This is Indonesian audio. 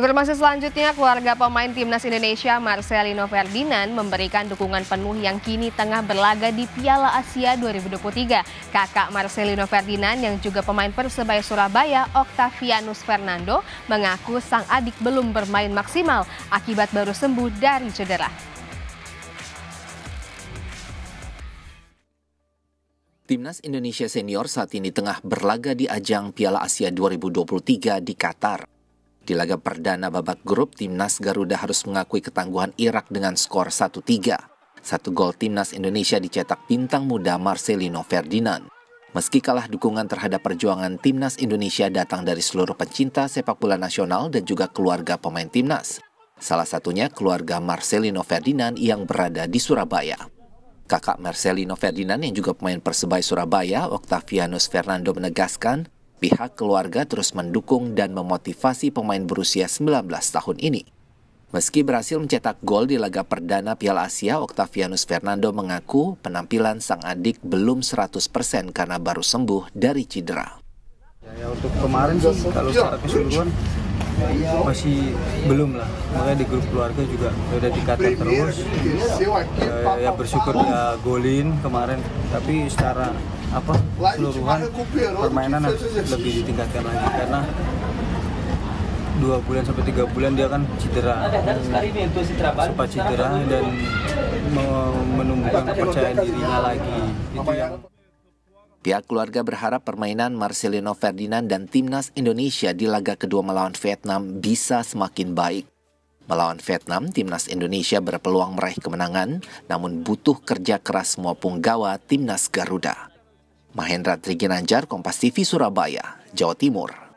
Informasi selanjutnya, keluarga pemain timnas Indonesia Marcelino Ferdinand memberikan dukungan penuh yang kini tengah berlaga di Piala Asia 2023. Kakak Marcelino Ferdinand yang juga pemain Persebaya Surabaya, Octavianus Fernando, mengaku sang adik belum bermain maksimal akibat baru sembuh dari cedera. Timnas Indonesia senior saat ini tengah berlaga di ajang Piala Asia 2023 di Qatar. Di laga perdana babak grup, timnas Garuda harus mengakui ketangguhan Irak dengan skor 1-3. Satu gol timnas Indonesia dicetak bintang muda Marcelino Ferdinand. Meski kalah dukungan terhadap perjuangan timnas Indonesia datang dari seluruh pencinta sepak bola nasional dan juga keluarga pemain timnas. Salah satunya keluarga Marcelino Ferdinand yang berada di Surabaya. Kakak Marcelino Ferdinand yang juga pemain Persebaya Surabaya, Octavianus Fernando menegaskan, pihak keluarga terus mendukung dan memotivasi pemain berusia 19 tahun ini. Meski berhasil mencetak gol di laga perdana Piala Asia, Octavianus Fernando mengaku penampilan sang adik belum 100% karena baru sembuh dari cedera. Ya, ya untuk kemarin kalau secara keseluruhan masih belum lah makanya di grup keluarga juga udah dikatakan terus uh, ya bersyukur ya golin kemarin tapi secara apa seluruhan permainan harus lebih ditingkatkan lagi karena dua bulan sampai tiga bulan dia kan cedera sempat cedera dan menumbuhkan kepercayaan dirinya lagi itu yang Pihak keluarga berharap permainan Marcelino Ferdinand dan timnas Indonesia di laga kedua melawan Vietnam bisa semakin baik. Melawan Vietnam, timnas Indonesia berpeluang meraih kemenangan, namun butuh kerja keras semua punggawa timnas Garuda. Mahendra Triginanjar, Kompas TV, Surabaya, Jawa Timur.